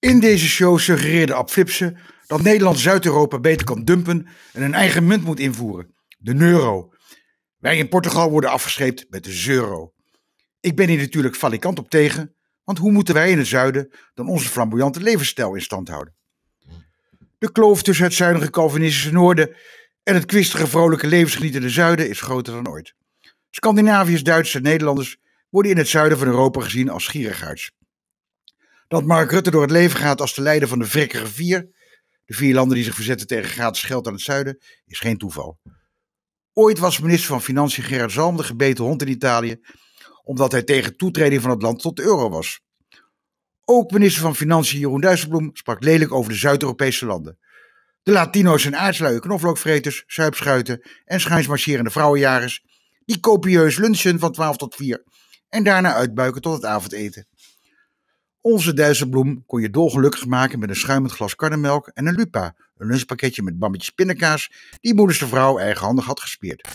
In deze show suggereerde Ab Flipsen dat Nederland Zuid-Europa beter kan dumpen en een eigen munt moet invoeren, de euro. Wij in Portugal worden afgescheept met de euro. Ik ben hier natuurlijk valikant op tegen, want hoe moeten wij in het zuiden dan onze flamboyante levensstijl in stand houden? De kloof tussen het zuinige Calvinistische noorden en het kwistige vrolijke levensgenietende zuiden is groter dan ooit. Scandinaviërs, Duitsers en Nederlanders worden in het zuiden van Europa gezien als schierigaards. Dat Mark Rutte door het leven gaat als de leider van de vrekkere vier. De vier landen die zich verzetten tegen gratis geld aan het zuiden, is geen toeval. Ooit was minister van Financiën Gerard Zalm de gebeten hond in Italië, omdat hij tegen toetreding van het land tot de euro was. Ook minister van Financiën Jeroen Dijsselbloem sprak lelijk over de Zuid-Europese landen. De Latino's en aardsluie knoflookvreters, zuipschuiten en schijnsmarcherende vrouwenjagers, die copieus lunchen van 12 tot 4 en daarna uitbuiken tot het avondeten. Onze duizendbloem kon je dolgelukkig maken met een schuimend glas karnemelk en een lupa, een lunchpakketje met bammetjes pindakaas, die moeders de vrouw eigenhandig had gespeerd.